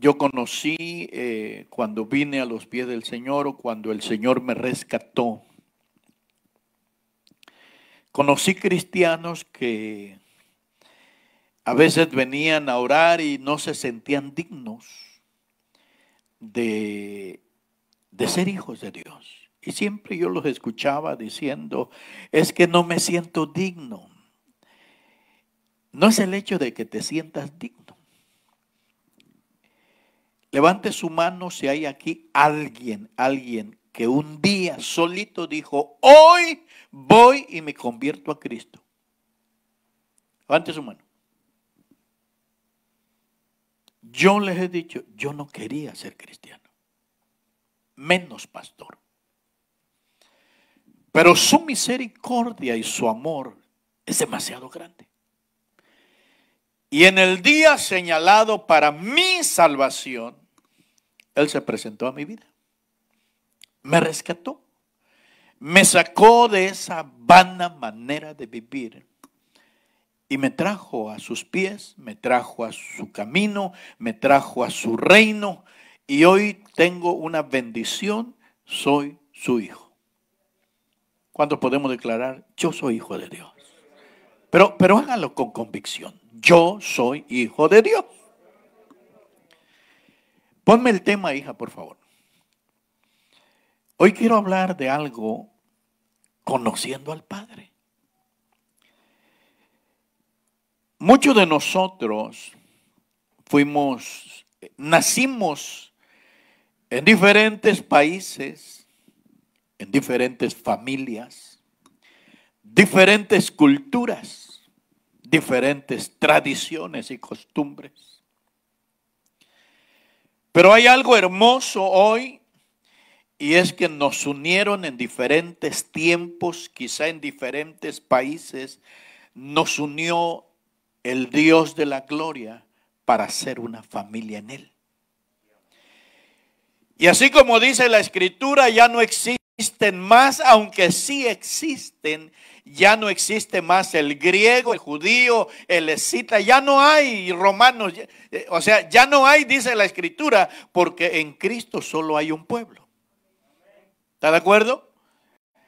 yo conocí eh, cuando vine a los pies del Señor o cuando el Señor me rescató. Conocí cristianos que a veces venían a orar y no se sentían dignos de, de ser hijos de Dios. Y siempre yo los escuchaba diciendo, es que no me siento digno. No es el hecho de que te sientas digno Levante su mano si hay aquí alguien, alguien que un día solito dijo, hoy voy y me convierto a Cristo. Levante su mano. Yo les he dicho, yo no quería ser cristiano, menos pastor. Pero su misericordia y su amor es demasiado grande. Y en el día señalado para mi salvación, Él se presentó a mi vida. Me rescató. Me sacó de esa vana manera de vivir. Y me trajo a sus pies, me trajo a su camino, me trajo a su reino. Y hoy tengo una bendición, soy su hijo. ¿Cuántos podemos declarar, yo soy hijo de Dios? Pero, pero hágalo con convicción. Yo soy hijo de Dios. Ponme el tema, hija, por favor. Hoy quiero hablar de algo conociendo al Padre. Muchos de nosotros fuimos, nacimos en diferentes países, en diferentes familias, diferentes culturas diferentes tradiciones y costumbres. Pero hay algo hermoso hoy y es que nos unieron en diferentes tiempos, quizá en diferentes países, nos unió el Dios de la gloria para ser una familia en Él. Y así como dice la escritura, ya no existe existen más, aunque sí existen, ya no existe más el griego, el judío, el escita, ya no hay romanos, eh, o sea, ya no hay, dice la escritura, porque en Cristo solo hay un pueblo. ¿Está de acuerdo?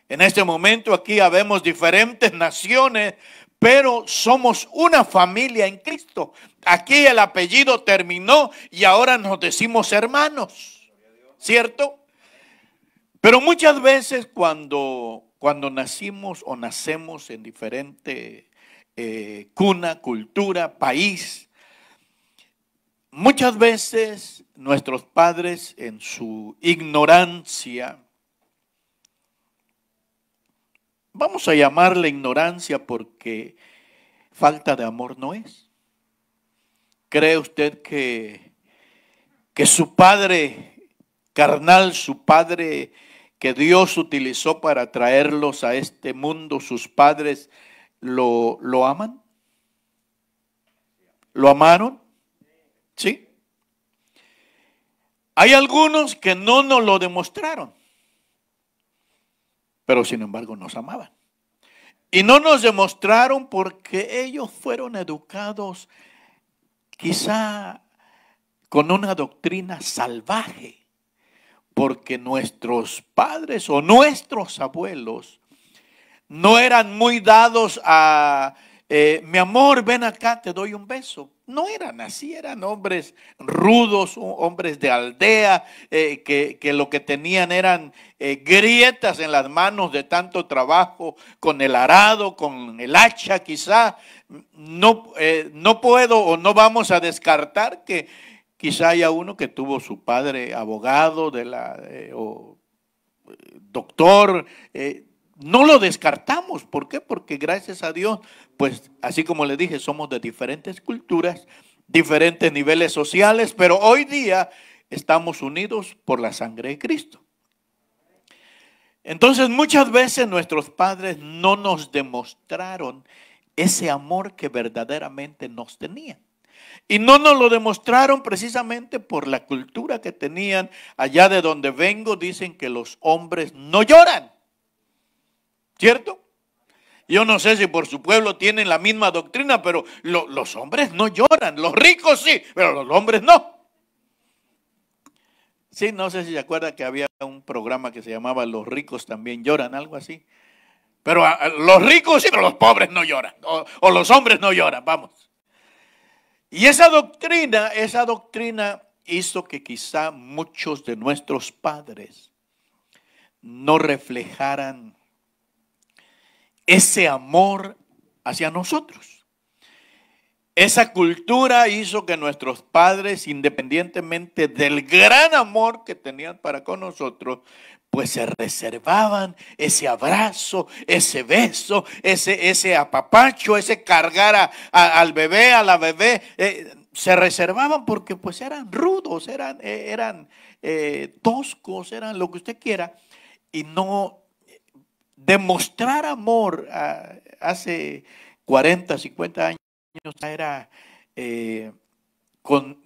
En este momento aquí habemos diferentes naciones, pero somos una familia en Cristo. Aquí el apellido terminó y ahora nos decimos hermanos, ¿cierto? Pero muchas veces cuando, cuando nacimos o nacemos en diferente eh, cuna, cultura, país, muchas veces nuestros padres en su ignorancia, vamos a llamarle ignorancia porque falta de amor no es. ¿Cree usted que, que su padre carnal, su padre que Dios utilizó para traerlos a este mundo, sus padres, ¿lo, lo aman? ¿Lo amaron? ¿Sí? Hay algunos que no nos lo demostraron, pero sin embargo nos amaban. Y no nos demostraron porque ellos fueron educados quizá con una doctrina salvaje porque nuestros padres o nuestros abuelos no eran muy dados a, eh, mi amor, ven acá, te doy un beso. No eran así, eran hombres rudos, hombres de aldea, eh, que, lo que tenían eran eh, grietas en las manos de tanto trabajo, con el arado, con el hacha quizá. No, no puedo o no vamos a descartar que Quizá haya uno que tuvo su padre abogado de la, eh, o eh, doctor. Eh, no lo descartamos. ¿Por qué? Porque gracias a Dios, pues así como le dije, somos de diferentes culturas, diferentes niveles sociales, pero hoy día estamos unidos por la sangre de Cristo. Entonces muchas veces nuestros padres no nos demostraron ese amor que verdaderamente nos tenían. Y no nos lo demostraron precisamente por la cultura que tenían. Allá de donde vengo dicen que los hombres no lloran. ¿Cierto? Yo no sé si por su pueblo tienen la misma doctrina, pero los hombres no lloran. Los ricos sí, pero los hombres no. Sí, no sé si se acuerda que había un programa que se llamaba Los ricos también lloran, algo así. Pero los ricos sí, pero los pobres no lloran. o los hombres no lloran, vamos. Y esa doctrina, esa doctrina hizo que quizá muchos de nuestros padres no reflejaran ese amor hacia nosotros. Esa cultura hizo que nuestros padres, independientemente del gran amor que tenían para con nosotros, pues se reservaban ese abrazo, ese beso, ese, ese apapacho, ese cargar al bebé, a la bebé. Eh, se reservaban porque pues eran rudos, eran, eh, eran eh, toscos, eran lo que usted quiera. Y no demostrar amor ah, hace 40, 50 años era eh,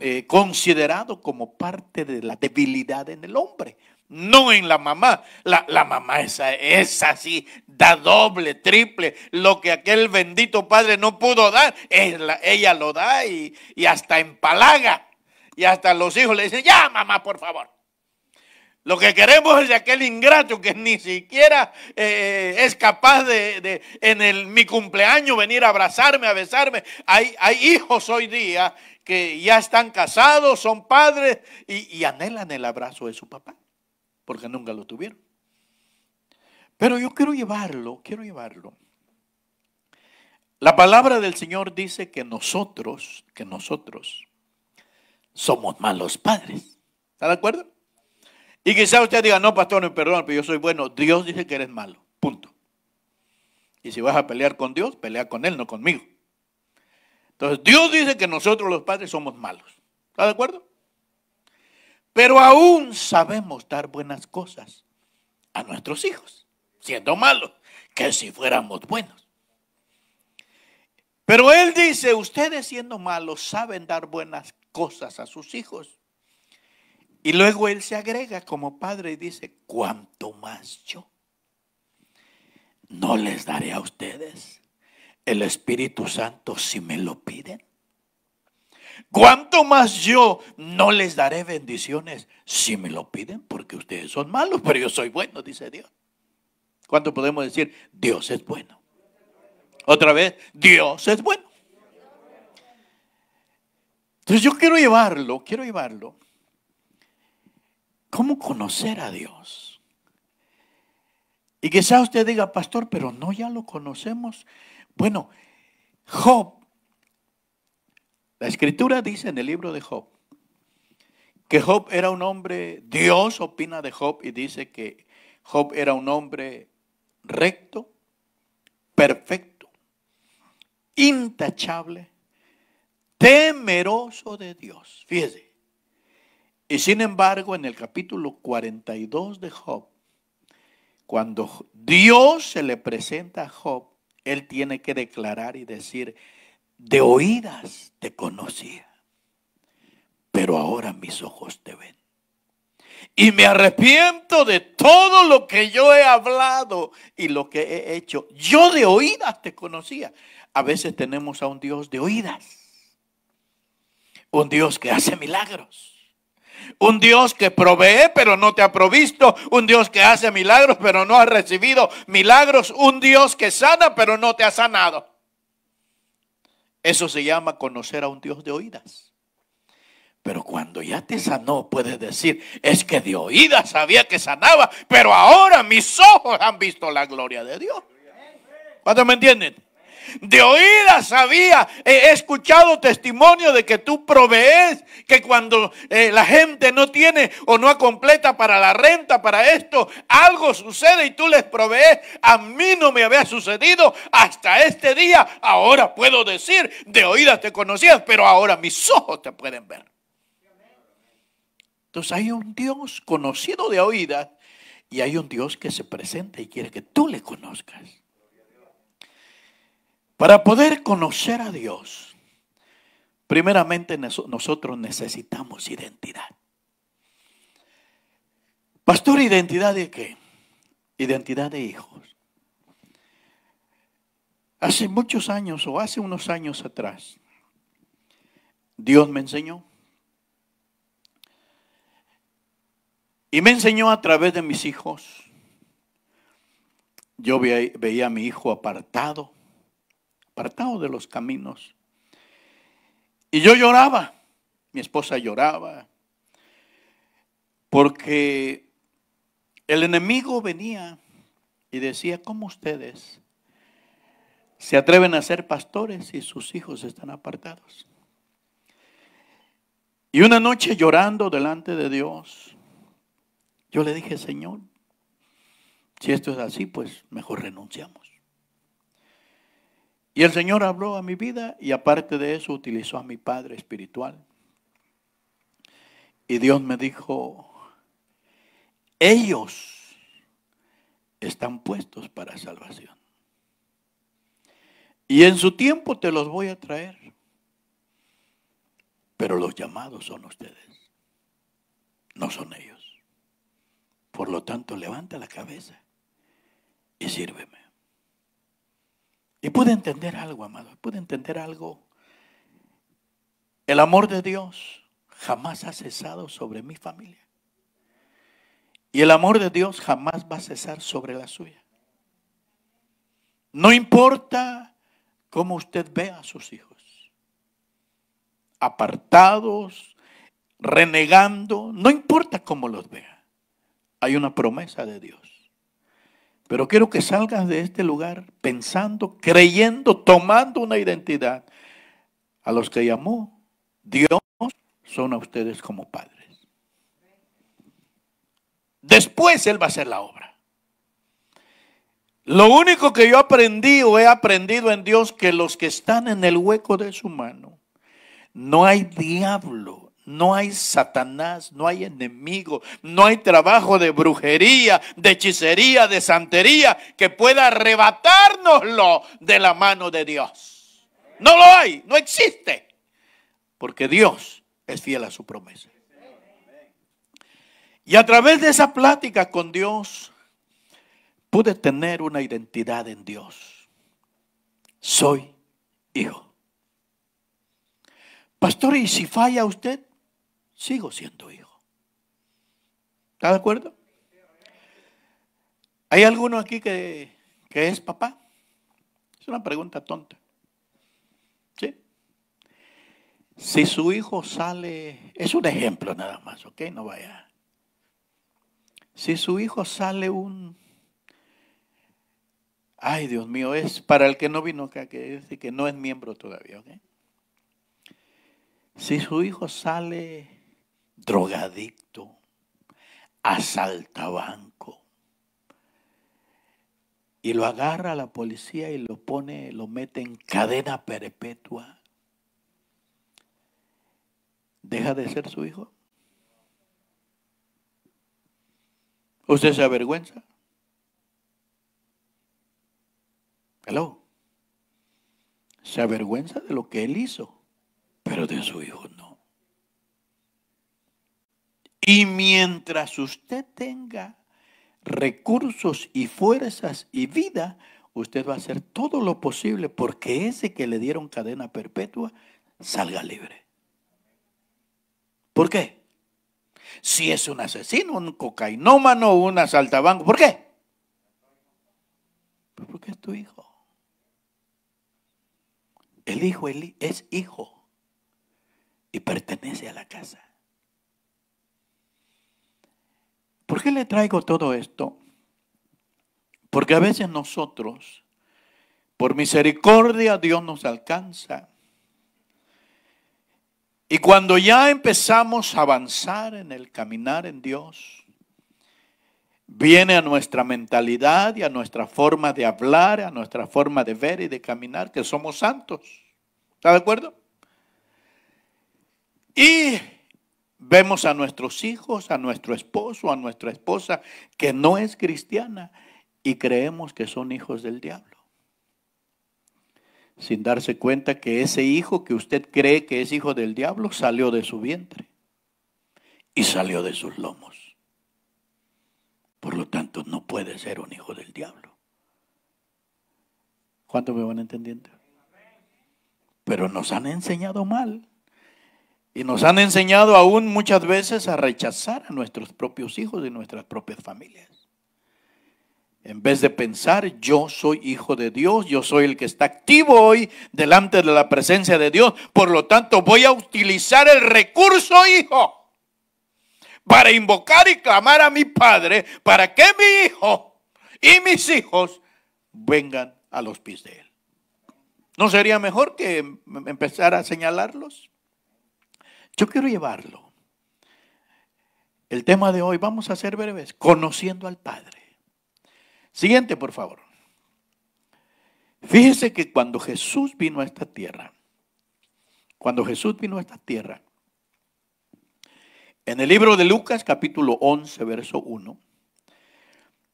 eh, considerado como parte de la debilidad en el hombre, no en la mamá. La, mamá esa es así, da doble, triple, lo que aquel bendito padre no pudo dar, ella, ella lo da y, y hasta empalaga. Y hasta los hijos le dicen, ya mamá, por favor. Lo que queremos es de aquel ingrato que ni siquiera eh, eh, es capaz de, en mi cumpleaños venir a abrazarme, a besarme. Hay, hay hijos hoy día que ya están casados, son padres y, y anhelan el abrazo de su papá, porque nunca lo tuvieron. Pero yo quiero llevarlo, quiero llevarlo. La palabra del Señor dice que nosotros, que nosotros somos malos padres. ¿Está de acuerdo? Y quizás usted diga, no, pastor, no, perdón, pero yo soy bueno. Dios dice que eres malo. Punto. Y si vas a pelear con Dios, pelea con Él, no conmigo. Entonces, Dios dice que nosotros los padres somos malos. ¿Está de acuerdo? Pero aún sabemos dar buenas cosas a nuestros hijos, siendo malos, que si fuéramos buenos. Pero Él dice, ustedes siendo malos saben dar buenas cosas a sus hijos, y luego él se agrega como padre y dice, ¿cuánto más yo no les daré a ustedes el Espíritu Santo si me lo piden. ¿Cuánto más yo no les daré bendiciones si me lo piden, porque ustedes son malos, pero yo soy bueno, dice Dios. ¿Cuánto podemos decir? Dios es bueno. Otra vez, Dios es bueno. Entonces yo quiero llevarlo, quiero llevarlo ¿Cómo conocer a Dios? Y quizá usted diga, pastor, pero no ya lo conocemos. Bueno, Job, la escritura dice en el libro de Job, que Job era un hombre, Dios opina de Job y dice que Job era un hombre recto, perfecto, intachable, temeroso de Dios. Fíjese, y sin embargo, en el capítulo 42 de Job, cuando Dios se le presenta a Job, él tiene que declarar y decir, de oídas te conocía, pero ahora mis ojos te ven. Y me arrepiento de todo lo que yo he hablado y lo que he hecho. Yo de oídas te conocía. A veces tenemos a un Dios de oídas. Un Dios que hace milagros un Dios que provee pero no te ha provisto. Un Dios que hace milagros pero no ha recibido milagros. Un Dios que sana pero no te ha sanado. Eso se llama conocer a un Dios de oídas. Pero cuando ya te sanó, puedes decir, es que de oídas sabía que sanaba, pero ahora mis ojos han visto la gloria de Dios. ¿Cuántos me entienden? De oídas había eh, he escuchado testimonio de que tú provees, que cuando eh, la gente no tiene o no completa para la renta, para esto, algo sucede y tú les provees. A mí no me había sucedido hasta este día. Ahora puedo decir, de oídas te conocías, pero ahora mis ojos te pueden ver. Entonces hay un Dios conocido de oídas y hay un Dios que se presenta y quiere que tú le conozcas. Para poder conocer a Dios, primeramente nosotros necesitamos identidad. Pastor, ¿identidad de qué? Identidad de hijos. Hace muchos años o hace unos años atrás, Dios me enseñó. Y me enseñó a través de mis hijos. Yo veía a mi hijo apartado, apartado de los caminos. Y yo lloraba, mi esposa lloraba, porque el enemigo venía y decía, ¿cómo ustedes se atreven a ser pastores si sus hijos están apartados? Y una noche llorando delante de Dios, yo le dije, Señor, si esto es así, pues mejor renunciamos. Y el Señor habló a mi vida y aparte de eso utilizó a mi padre espiritual. Y Dios me dijo, ellos están puestos para salvación. Y en su tiempo te los voy a traer. Pero los llamados son ustedes, no son ellos. Por lo tanto, levanta la cabeza y sírveme. Y pude entender algo, amado, pude entender algo. El amor de Dios jamás ha cesado sobre mi familia. Y el amor de Dios jamás va a cesar sobre la suya. No importa cómo usted ve a sus hijos, apartados, renegando, no importa cómo los vea, hay una promesa de Dios pero quiero que salgas de este lugar pensando, creyendo, tomando una identidad. A los que llamó Dios son a ustedes como padres. Después Él va a hacer la obra. Lo único que yo aprendí o he aprendido en Dios que los que están en el hueco de su mano, no hay diablo no hay Satanás, no hay enemigo, no hay trabajo de brujería, de hechicería, de santería que pueda arrebatárnoslo de la mano de Dios. No lo hay, no existe. Porque Dios es fiel a su promesa. Y a través de esa plática con Dios, pude tener una identidad en Dios. Soy hijo. Pastor, ¿y si falla usted? sigo siendo hijo. ¿Está de acuerdo? ¿Hay alguno aquí que, es papá? Es una pregunta tonta. ¿Sí? Si su hijo sale, es un ejemplo nada más, ¿ok? No vaya. Si su hijo sale un... Ay, Dios mío, es para el que no vino acá, que dice que no es miembro todavía, ¿ok? Si su hijo sale drogadicto, banco Y lo agarra a la policía y lo pone, lo mete en cadena perpetua. ¿Deja de ser su hijo? ¿Usted se avergüenza? Hello. Se avergüenza de lo que él hizo, pero de su hijo y mientras usted tenga recursos y fuerzas y vida, usted va a hacer todo lo posible porque ese que le dieron cadena perpetua salga libre. ¿Por qué? Si es un asesino, un cocainómano, un asaltabanco, ¿por qué? Pues porque es tu hijo. El hijo es hijo y pertenece a la casa. ¿Por qué le traigo todo esto? Porque a veces nosotros, por misericordia, Dios nos alcanza. Y cuando ya empezamos a avanzar en el caminar en Dios, viene a nuestra mentalidad y a nuestra forma de hablar, a nuestra forma de ver y de caminar, que somos santos. ¿Está de acuerdo? Y Vemos a nuestros hijos, a nuestro esposo, a nuestra esposa que no es cristiana y creemos que son hijos del diablo. Sin darse cuenta que ese hijo que usted cree que es hijo del diablo salió de su vientre y salió de sus lomos. Por lo tanto, no puede ser un hijo del diablo. ¿Cuántos me van entendiendo? Pero nos han enseñado mal. Y nos han enseñado aún muchas veces a rechazar a nuestros propios hijos y nuestras propias familias. En vez de pensar, yo soy hijo de Dios, yo soy el que está activo hoy delante de la presencia de Dios, por lo tanto voy a utilizar el recurso hijo para invocar y clamar a mi padre para que mi hijo y mis hijos vengan a los pies de él. ¿No sería mejor que em-, empezar a señalarlos? Yo quiero llevarlo. El tema de hoy, vamos a hacer breves, conociendo al Padre. Siguiente, por favor. Fíjese que cuando Jesús vino a esta tierra, cuando Jesús vino a esta tierra, en el libro de Lucas capítulo 11, verso 1,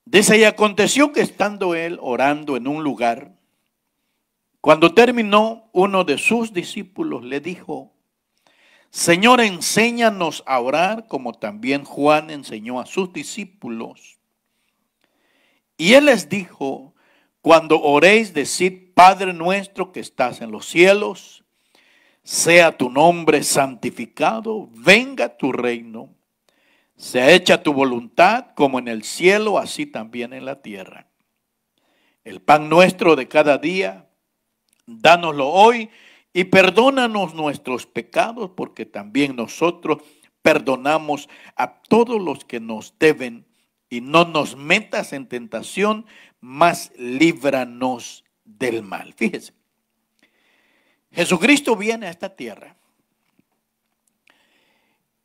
dice, y aconteció que estando él orando en un lugar, cuando terminó, uno de sus discípulos le dijo, Señor, enséñanos a orar como también Juan enseñó a sus discípulos. Y él les dijo, cuando oréis, decid, Padre nuestro que estás en los cielos, sea tu nombre santificado, venga tu reino, sea hecha tu voluntad como en el cielo, así también en la tierra. El pan nuestro de cada día, dánoslo hoy y perdónanos nuestros pecados, porque también nosotros perdonamos a todos los que nos deben, y no nos metas en tentación, mas líbranos del mal. Fíjese, Jesucristo viene a esta tierra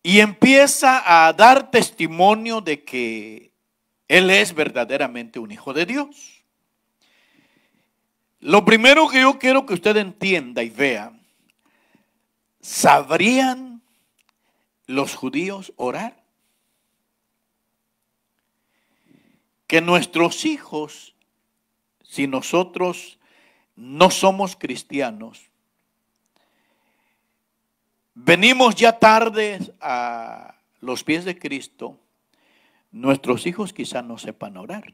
y empieza a dar testimonio de que Él es verdaderamente un hijo de Dios. Lo primero que yo quiero que usted entienda y vea, ¿sabrían los judíos orar? Que nuestros hijos, si nosotros no somos cristianos, venimos ya tarde a los pies de Cristo, nuestros hijos quizá no sepan orar,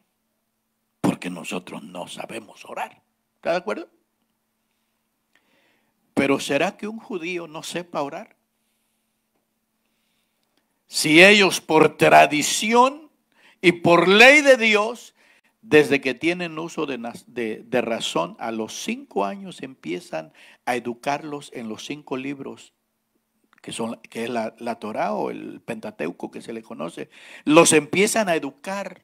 porque nosotros no sabemos orar. ¿Está de acuerdo? Pero ¿será que un judío no sepa orar? Si ellos por tradición y por ley de Dios, desde que tienen uso de, razón, a los cinco años empiezan a educarlos en los cinco libros, que, son, que es la, la Torah o el Pentateuco que se le conoce. Los empiezan a educar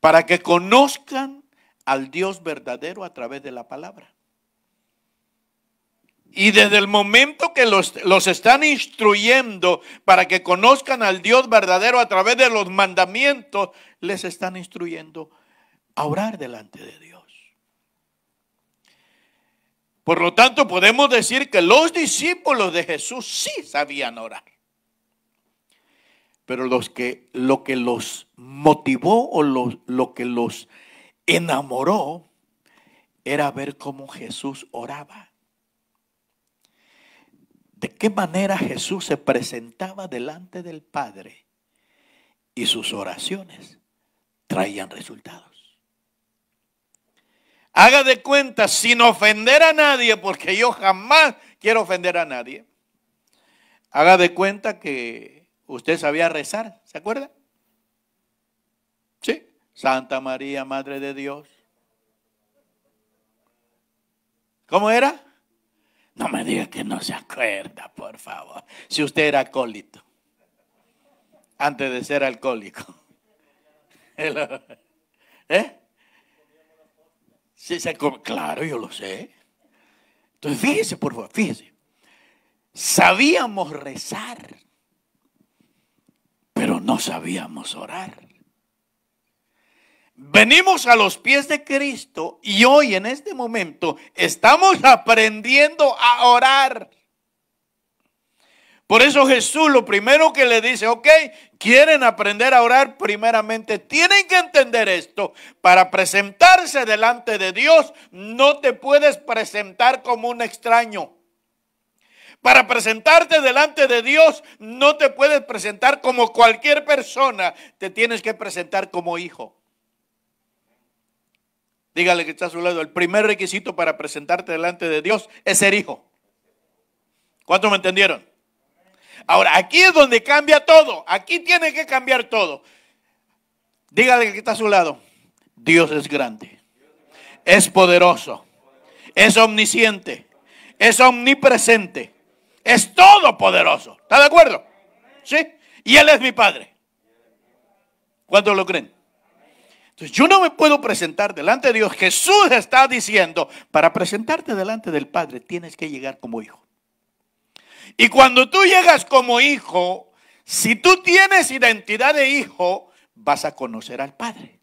para que conozcan al Dios verdadero a través de la palabra. Y desde el momento que los, están instruyendo para que conozcan al Dios verdadero a través de los mandamientos, les están instruyendo a orar delante de Dios. Por lo tanto, podemos decir que los discípulos de Jesús sí sabían orar. Pero los que, lo que los motivó o lo que los enamoró era ver cómo Jesús oraba. De qué manera Jesús se presentaba delante del Padre y sus oraciones traían resultados. Haga de cuenta sin ofender a nadie, porque yo jamás quiero ofender a nadie. Haga de cuenta que usted sabía rezar, ¿se acuerda? Santa María, Madre de Dios. ¿Cómo era? No me diga que no se acuerda, por favor. Si usted era acólito, antes de ser alcohólico. ¿Eh? Sí, se, claro, yo lo sé. Entonces, fíjese, por favor, fíjese. Sabíamos rezar, pero no sabíamos orar. Venimos a los pies de Cristo y hoy en este momento estamos aprendiendo a orar. Por eso Jesús lo primero que le dice, ok, quieren aprender a orar primeramente, tienen que entender esto. Para presentarse delante de Dios, no te puedes presentar como un extraño. Para presentarte delante de Dios, no te puedes presentar como cualquier persona, te tienes que presentar como hijo. Dígale que está a su lado. El primer requisito para presentarte delante de Dios es ser hijo. ¿Cuántos me entendieron? Ahora, aquí es donde cambia todo. Aquí tiene que cambiar todo. Dígale que está a su lado. Dios es grande. Es poderoso. Es omnisciente. Es omnipresente. Es todopoderoso. ¿Está de acuerdo? Sí. Y Él es mi Padre. ¿Cuántos lo creen? Entonces yo no me puedo presentar delante de Dios. Jesús está diciendo, para presentarte delante del Padre tienes que llegar como hijo. Y cuando tú llegas como hijo, si tú tienes identidad de hijo, vas a conocer al Padre.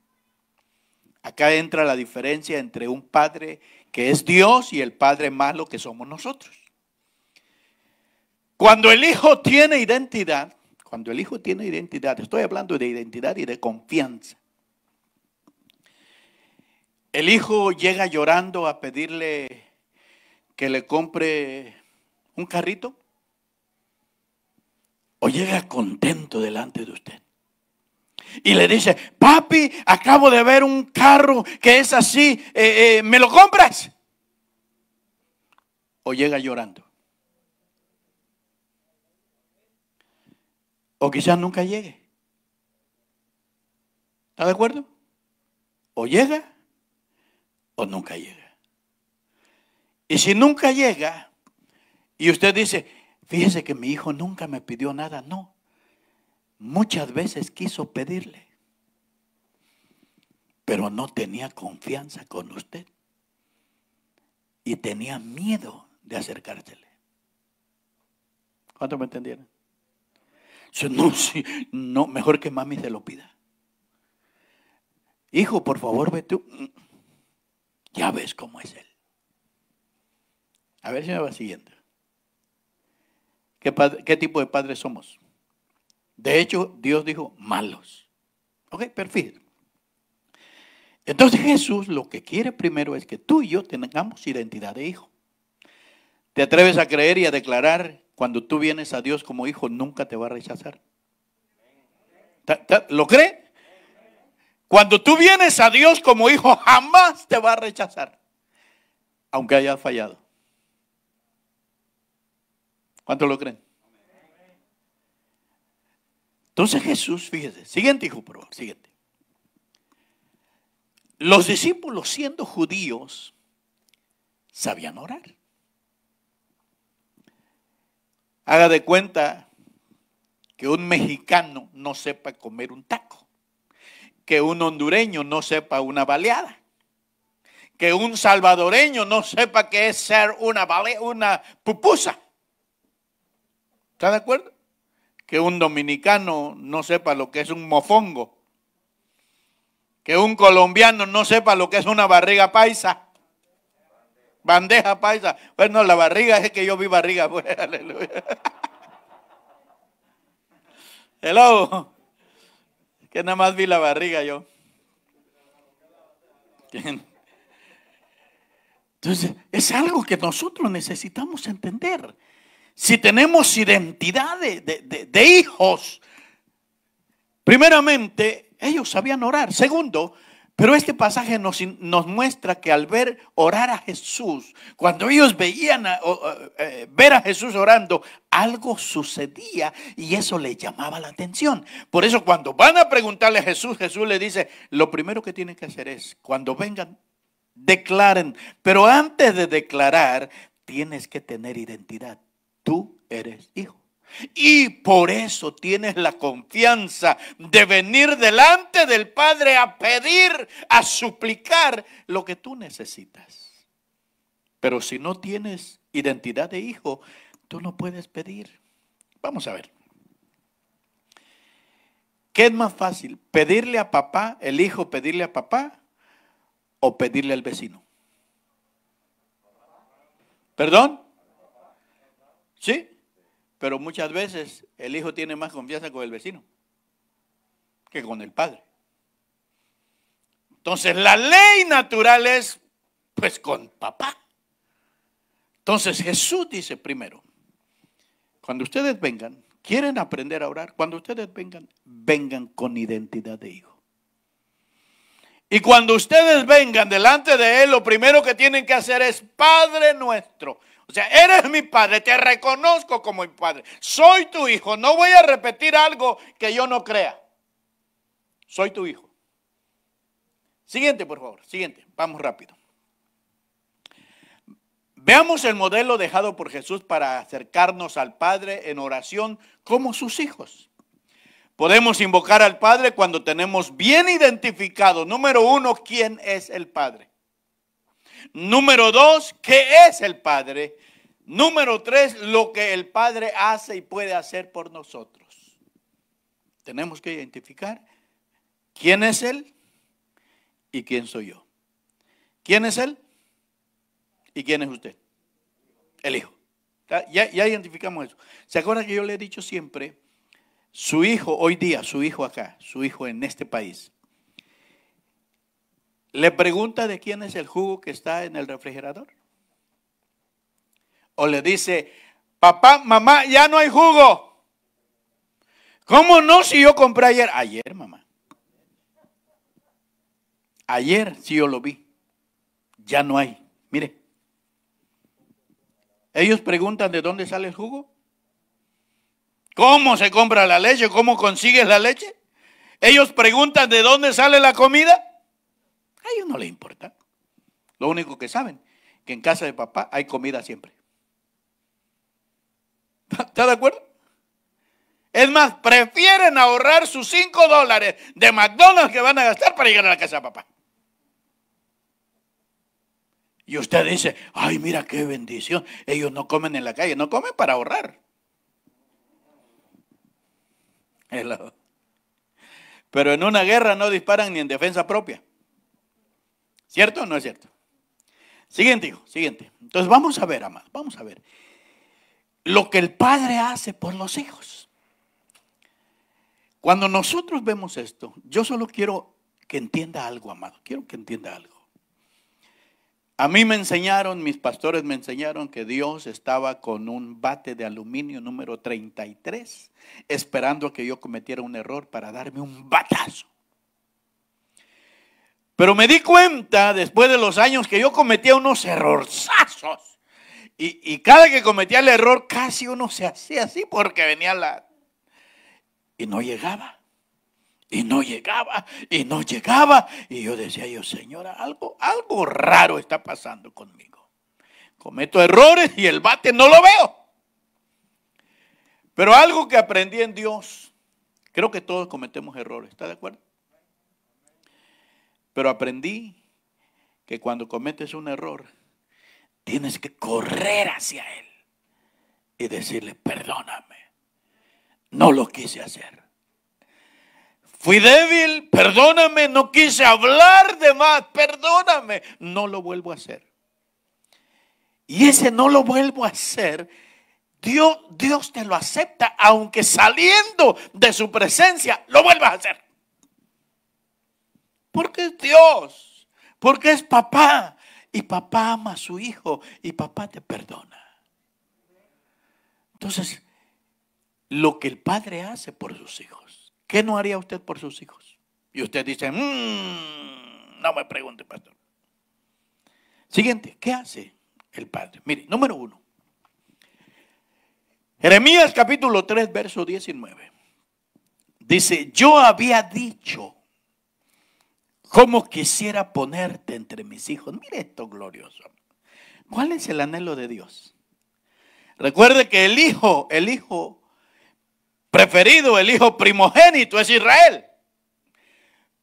Acá entra la diferencia entre un Padre que es Dios y el Padre malo que somos nosotros. Cuando el hijo tiene identidad, cuando el hijo tiene identidad, estoy hablando de identidad y de confianza. El hijo llega llorando a pedirle que le compre un carrito. O llega contento delante de usted. Y le dice, papi, acabo de ver un carro que es así, eh, eh, ¿me lo compras? O llega llorando. O quizás nunca llegue. ¿Está de acuerdo? O llega o nunca llega. Y si nunca llega, y usted dice, fíjese que mi hijo nunca me pidió nada, no. Muchas veces quiso pedirle, pero no tenía confianza con usted y tenía miedo de acercársele. ¿Cuánto me entendieron? No, no, mejor que mami se lo pida. Hijo, por favor, ve tú. Ya ves cómo es él. A ver si me va siguiendo. ¿Qué, tipo de padres somos? De hecho, Dios dijo malos. Ok, perfil. Entonces Jesús lo que quiere primero es que tú y yo tengamos identidad de hijo. ¿Te atreves a creer y a declarar cuando tú vienes a Dios como hijo, nunca te va a rechazar? ¿Lo cree? Cuando tú vienes a Dios como hijo, jamás te va a rechazar, aunque hayas fallado. ¿Cuántos lo creen? Entonces Jesús, fíjese, siguiente hijo, por siguiente. Los discípulos siendo judíos sabían orar. Haga de cuenta que un mexicano no sepa comer un taco que un hondureño no sepa una baleada. Que un salvadoreño no sepa qué es ser una, una pupusa. ¿Está de acuerdo? Que un dominicano no sepa lo que es un mofongo. Que un colombiano no sepa lo que es una barriga paisa. Bandeja paisa. Bueno, la barriga es que yo vi barriga. Pues, aleluya. Hello que nada más vi la barriga yo. Entonces, es algo que nosotros necesitamos entender. Si tenemos identidades de, de hijos, primeramente, ellos sabían orar. Segundo, pero este pasaje nos, muestra que al ver orar a Jesús, cuando ellos veían eh, ver a Jesús orando, algo sucedía y eso le llamaba la atención. Por eso cuando van a preguntarle a Jesús, Jesús le dice, lo primero que tienen que hacer es, cuando vengan, declaren. Pero antes de declarar, tienes que tener identidad. Tú eres hijo. Y por eso tienes la confianza de venir delante del Padre a pedir, a suplicar lo que tú necesitas. Pero si no tienes identidad de hijo, tú no puedes pedir. Vamos a ver. ¿Qué es más fácil? ¿Pedirle a papá, el hijo pedirle a papá o pedirle al vecino? ¿Perdón? ¿Sí? Pero muchas veces el hijo tiene más confianza con el vecino que con el padre. Entonces la ley natural es pues con papá. Entonces Jesús dice primero, cuando ustedes vengan, quieren aprender a orar, cuando ustedes vengan, vengan con identidad de hijo. Y cuando ustedes vengan delante de Él, lo primero que tienen que hacer es, Padre nuestro, o sea, eres mi padre, te reconozco como mi padre. Soy tu hijo, no voy a repetir algo que yo no crea. Soy tu hijo. Siguiente, por favor, siguiente, vamos rápido. Veamos el modelo dejado por Jesús para acercarnos al Padre en oración como sus hijos. Podemos invocar al Padre cuando tenemos bien identificado, número uno, quién es el Padre. Número dos, ¿qué es el Padre? Número tres, lo que el Padre hace y puede hacer por nosotros. Tenemos que identificar quién es Él y quién soy yo. ¿Quién es Él y quién es usted? El Hijo. Ya, ya identificamos eso. ¿Se acuerda que yo le he dicho siempre, su hijo hoy día, su hijo acá, su hijo en este país, ¿Le pregunta de quién es el jugo que está en el refrigerador? ¿O le dice, papá, mamá, ya no hay jugo? ¿Cómo no si yo compré ayer? Ayer, mamá. Ayer sí yo lo vi. Ya no hay. Mire. Ellos preguntan de dónde sale el jugo. ¿Cómo se compra la leche? ¿Cómo consigues la leche? Ellos preguntan de dónde sale la comida. A ellos no les importa. Lo único que saben, que en casa de papá hay comida siempre. ¿Está de acuerdo? Es más, prefieren ahorrar sus 5 dólares de McDonald's que van a gastar para llegar a la casa de papá. Y usted dice, ay, mira qué bendición. Ellos no comen en la calle, no comen para ahorrar. Pero en una guerra no disparan ni en defensa propia. ¿Cierto o no es cierto? Siguiente, hijo, siguiente. Entonces vamos a ver, amado, vamos a ver. Lo que el padre hace por los hijos. Cuando nosotros vemos esto, yo solo quiero que entienda algo, amado. Quiero que entienda algo. A mí me enseñaron, mis pastores me enseñaron que Dios estaba con un bate de aluminio número 33, esperando a que yo cometiera un error para darme un batazo. Pero me di cuenta después de los años que yo cometía unos errorzazos. Y, y cada que cometía el error, casi uno se hacía así porque venía la... Y no llegaba. Y no llegaba. Y no llegaba. Y yo decía yo, señora, algo, algo raro está pasando conmigo. Cometo errores y el bate no lo veo. Pero algo que aprendí en Dios, creo que todos cometemos errores, ¿está de acuerdo? Pero aprendí que cuando cometes un error, tienes que correr hacia Él y decirle, perdóname, no lo quise hacer. Fui débil, perdóname, no quise hablar de más, perdóname, no lo vuelvo a hacer. Y ese no lo vuelvo a hacer, Dios, Dios te lo acepta, aunque saliendo de su presencia lo vuelvas a hacer. Porque es Dios, porque es papá. Y papá ama a su hijo y papá te perdona. Entonces, lo que el padre hace por sus hijos, ¿qué no haría usted por sus hijos? Y usted dice, mm, no me pregunte, pastor. Siguiente, ¿qué hace el padre? Mire, número uno. Jeremías capítulo 3, verso 19. Dice, yo había dicho, ¿Cómo quisiera ponerte entre mis hijos? Mire esto glorioso. ¿Cuál es el anhelo de Dios? Recuerde que el hijo, el hijo preferido, el hijo primogénito es Israel.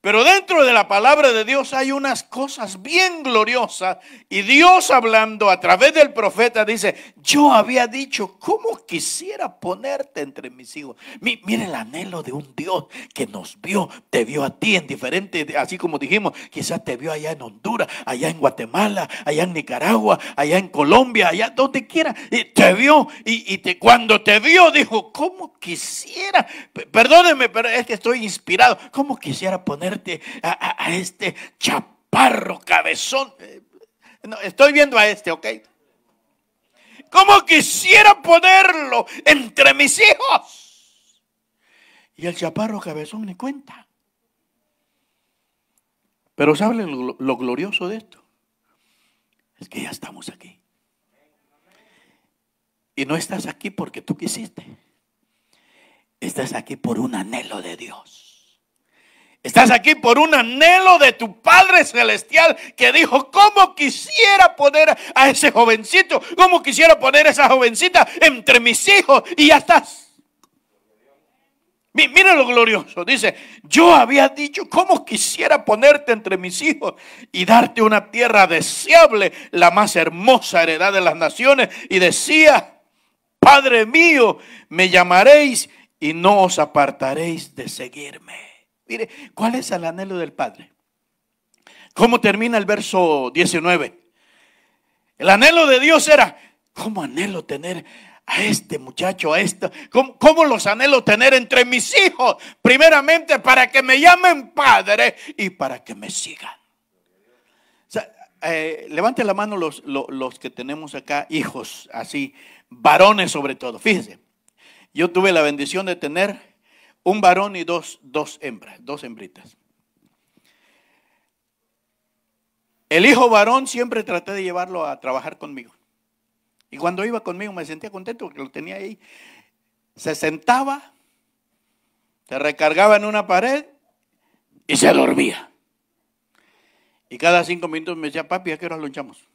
Pero dentro de la palabra de Dios hay unas cosas bien gloriosas y Dios hablando a través del profeta dice, yo había dicho, ¿cómo quisiera ponerte entre mis hijos? mira el anhelo de un Dios que nos vio, te vio a ti en diferente, así como dijimos, quizás te vio allá en Honduras, allá en Guatemala, allá en Nicaragua, allá en Colombia, allá donde quiera. te vio y, te, cuando te vio dijo, ¿cómo quisiera? Perdóneme, pero es que estoy inspirado. ¿Cómo quisiera ponerte a, a este chaparro cabezón? Eh, no, estoy viendo a este, ¿ok? ¿Cómo quisiera ponerlo entre mis hijos? Y el chaparro cabezón me cuenta. Pero ¿saben lo glorioso de esto? Es que ya estamos aquí. Y no estás aquí porque tú quisiste. Estás aquí por un anhelo de Dios. Estás aquí por un anhelo de tu Padre Celestial que dijo, ¿cómo quisiera poner a ese jovencito? ¿Cómo quisiera poner a esa jovencita entre mis hijos? Y ya estás. Mira lo glorioso. Dice, yo había dicho, ¿cómo quisiera ponerte entre mis hijos y darte una tierra deseable, la más hermosa heredad de las naciones? Y decía, Padre mío, me llamaréis y no os apartaréis de seguirme. Mire, ¿cuál es el anhelo del Padre? ¿Cómo termina el verso 19? El anhelo de Dios era, ¿cómo anhelo tener a este muchacho, a esto? ¿Cómo, los anhelo tener entre mis hijos? Primeramente para que me llamen padre y para que me sigan. O eh, levante la mano los, los, que tenemos acá, hijos así, varones sobre todo. Fíjense, yo tuve la bendición de tener un varón y dos, dos hembras, dos hembritas. El hijo varón siempre traté de llevarlo a trabajar conmigo. Y cuando iba conmigo me sentía contento porque lo tenía ahí. Se sentaba, se recargaba en una pared y se dormía. Y cada cinco minutos me decía, papi, ¿a qué hora luchamos?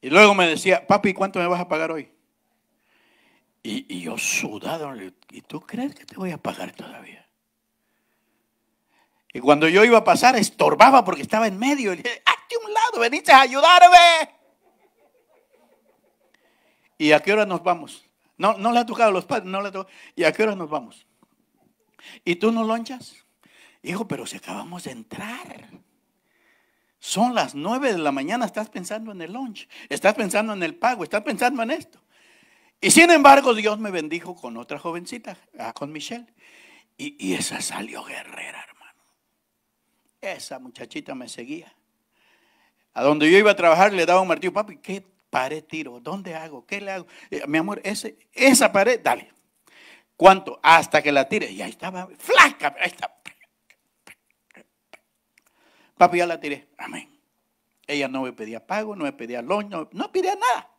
Y luego me decía, papi, ¿cuánto me vas a pagar hoy? Y, yo sudado, ¿y tú crees que te voy a pagar todavía? Y cuando yo iba a pasar, estorbaba porque estaba en medio. Y le dije, hazte un lado, veniste a ayudarme. ¿Y a qué hora nos vamos? No, no le ha tocado a los padres, no le ha tocado. ¿Y a qué hora nos vamos? ¿Y tú no lonchas? Hijo, pero si acabamos de entrar. Son las nueve de la mañana, estás pensando en el lunch, estás pensando en el pago, estás pensando en esto. Y sin embargo, Dios me bendijo con otra jovencita, ah, con Michelle. Y, esa salió guerrera, hermano. Esa muchachita me seguía. A donde yo iba a trabajar le daba un martillo, papi, ¿qué pared tiro? ¿Dónde hago? ¿Qué le hago? Eh, mi amor, ese, esa pared, dale. ¿Cuánto? Hasta que la tire. Y ahí estaba, flaca, ahí está. Papi, ya la tiré. Amén. Ella no me pedía pago, no me pedía loño, no, no pedía nada.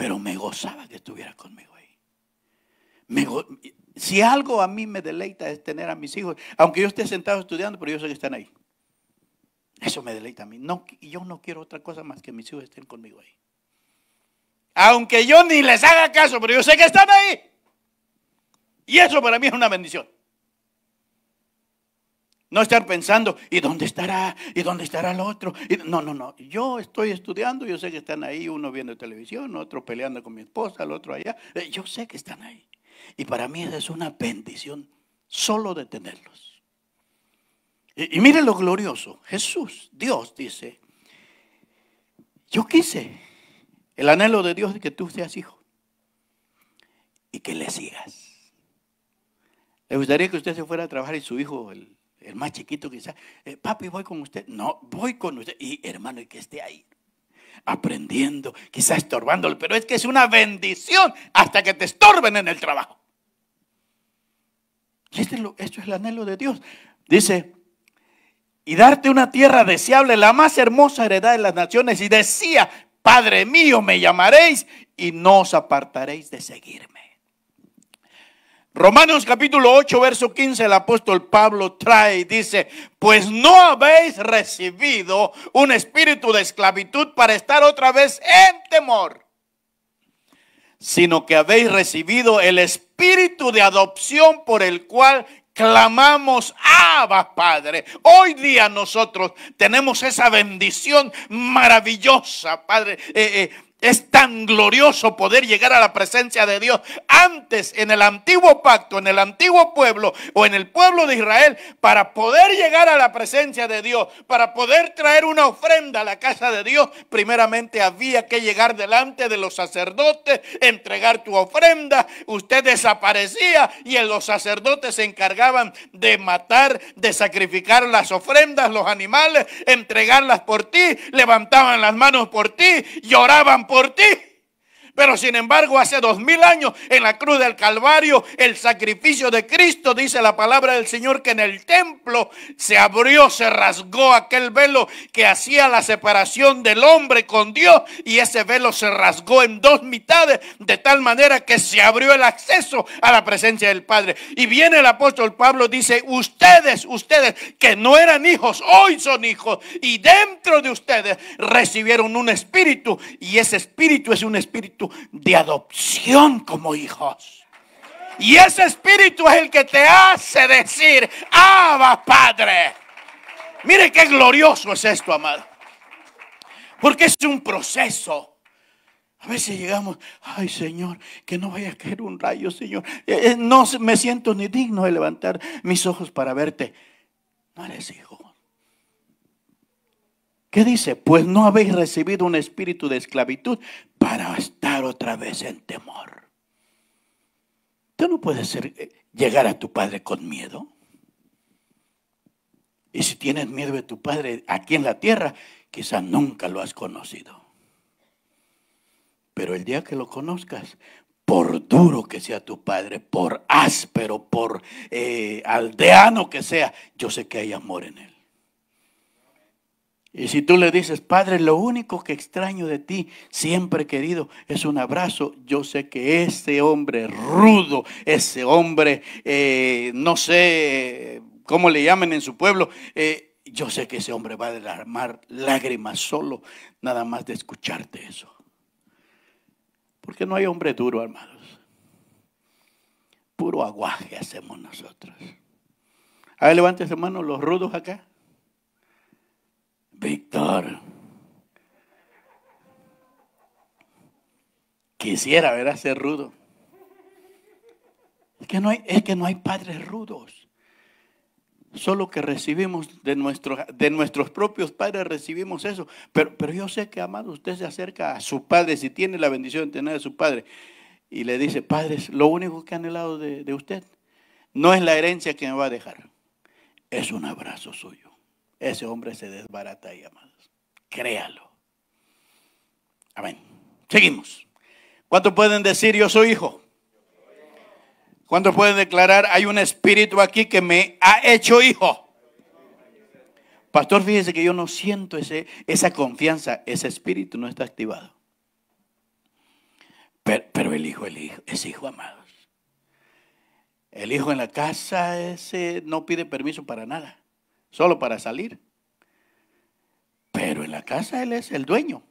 Pero me gozaba que estuviera conmigo ahí. si algo a mí me deleita es tener a mis hijos, aunque yo esté sentado estudiando, pero yo sé que están ahí. Eso me deleita a mí. No, yo no quiero otra cosa más que mis hijos estén conmigo ahí. Aunque yo ni les haga caso, pero yo sé que están ahí. Y eso para mí es una bendición. No estar pensando, ¿y dónde estará? ¿Y dónde estará el otro? no, no, no. Yo estoy estudiando, yo sé que están ahí, uno viendo televisión, otro peleando con mi esposa, el otro allá. Eh, yo sé que están ahí. Y para mí es una bendición solo de tenerlos. Y, mire lo glorioso. Jesús, Dios dice, yo quise el anhelo de Dios de que tú seas hijo y que le sigas. ¿Le gustaría que usted se fuera a trabajar y su hijo, el el más chiquito quizás, eh, papi, voy con usted. No, voy con usted. Y hermano, y que esté ahí, aprendiendo, quizás estorbándolo. pero es que es una bendición hasta que te estorben en el trabajo. Y este esto es el anhelo de Dios. Dice, y darte una tierra deseable, la más hermosa heredad de las naciones. Y decía, Padre mío, me llamaréis y no os apartaréis de seguirme. Romanos capítulo 8, verso 15, el apóstol Pablo trae y dice, pues no habéis recibido un espíritu de esclavitud para estar otra vez en temor, sino que habéis recibido el espíritu de adopción por el cual clamamos, Abba Padre. Hoy día nosotros tenemos esa bendición maravillosa, Padre. Eh, eh, es tan glorioso poder llegar a la presencia de Dios. Antes, en el antiguo pacto, en el antiguo pueblo o en el pueblo de Israel, para poder llegar a la presencia de Dios, para poder traer una ofrenda a la casa de Dios, primeramente había que llegar delante de los sacerdotes, entregar tu ofrenda. Usted desaparecía y los sacerdotes se encargaban de matar, de sacrificar las ofrendas, los animales, entregarlas por ti, levantaban las manos por ti, lloraban por ti. Pero sin embargo, hace dos mil años, en la cruz del Calvario, el sacrificio de Cristo, dice la palabra del Señor, que en el templo se abrió, se rasgó aquel velo que hacía la separación del hombre con Dios. Y ese velo se rasgó en dos mitades, de tal manera que se abrió el acceso a la presencia del Padre. Y viene el apóstol Pablo, dice, ustedes, ustedes que no eran hijos, hoy son hijos. Y dentro de ustedes recibieron un espíritu. Y ese espíritu es un espíritu de adopción como hijos. Y ese espíritu es el que te hace decir, Abba Padre. Mire qué glorioso es esto, amado. Porque es un proceso. A veces llegamos, ay Señor, que no vaya a caer un rayo, Señor. Eh, eh, no me siento ni digno de levantar mis ojos para verte. No eres hijo. ¿Qué dice? Pues no habéis recibido un espíritu de esclavitud para estar otra vez en temor. Tú no puedes eh, llegar a tu padre con miedo. Y si tienes miedo de tu padre aquí en la tierra, quizás nunca lo has conocido. Pero el día que lo conozcas, por duro que sea tu padre, por áspero, por eh, aldeano que sea, yo sé que hay amor en él. Y si tú le dices, Padre, lo único que extraño de ti, siempre querido, es un abrazo, yo sé que ese hombre rudo, ese hombre, eh, no sé cómo le llaman en su pueblo, eh, yo sé que ese hombre va a derramar lágrimas solo, nada más de escucharte eso. Porque no hay hombre duro, hermanos. Puro aguaje hacemos nosotros. A ver, levántese, mano, los rudos acá. Víctor. Quisiera ver a ser rudo. Es que no hay, es que no hay padres rudos. Solo que recibimos de, nuestros, de nuestros propios padres, recibimos eso. Pero, pero yo sé que, amado, usted se acerca a su padre, si tiene la bendición de tener a su padre, y le dice, padres, lo único que han helado de, de usted no es la herencia que me va a dejar, es un abrazo suyo ese hombre se desbarata ahí, amados. Créalo. Amén. Seguimos. ¿Cuántos pueden decir yo soy hijo? ¿Cuántos pueden declarar hay un espíritu aquí que me ha hecho hijo? Pastor, fíjese que yo no siento ese, esa confianza, ese espíritu no está activado. Pero, el hijo, el hijo, es hijo, amados. El hijo en la casa ese no pide permiso para nada solo para salir. Pero en la casa él es el dueño.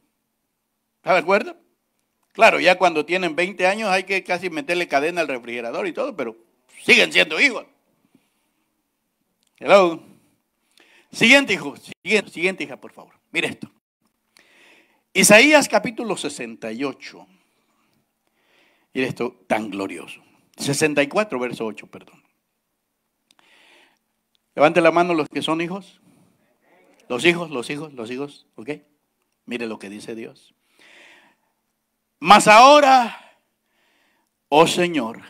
¿Está de acuerdo? Claro, ya cuando tienen 20 años hay que casi meterle cadena al refrigerador y todo, pero siguen siendo hijos. Hello. Siguiente hijo, siguiente, siguiente hija, por favor. Mire esto. Isaías capítulo 68. Mire esto tan glorioso. 64, verso 8, perdón. Levante la mano los que son hijos. Los hijos, los hijos, los hijos, ¿ok? Mire lo que dice Dios. Mas ahora, oh Señor,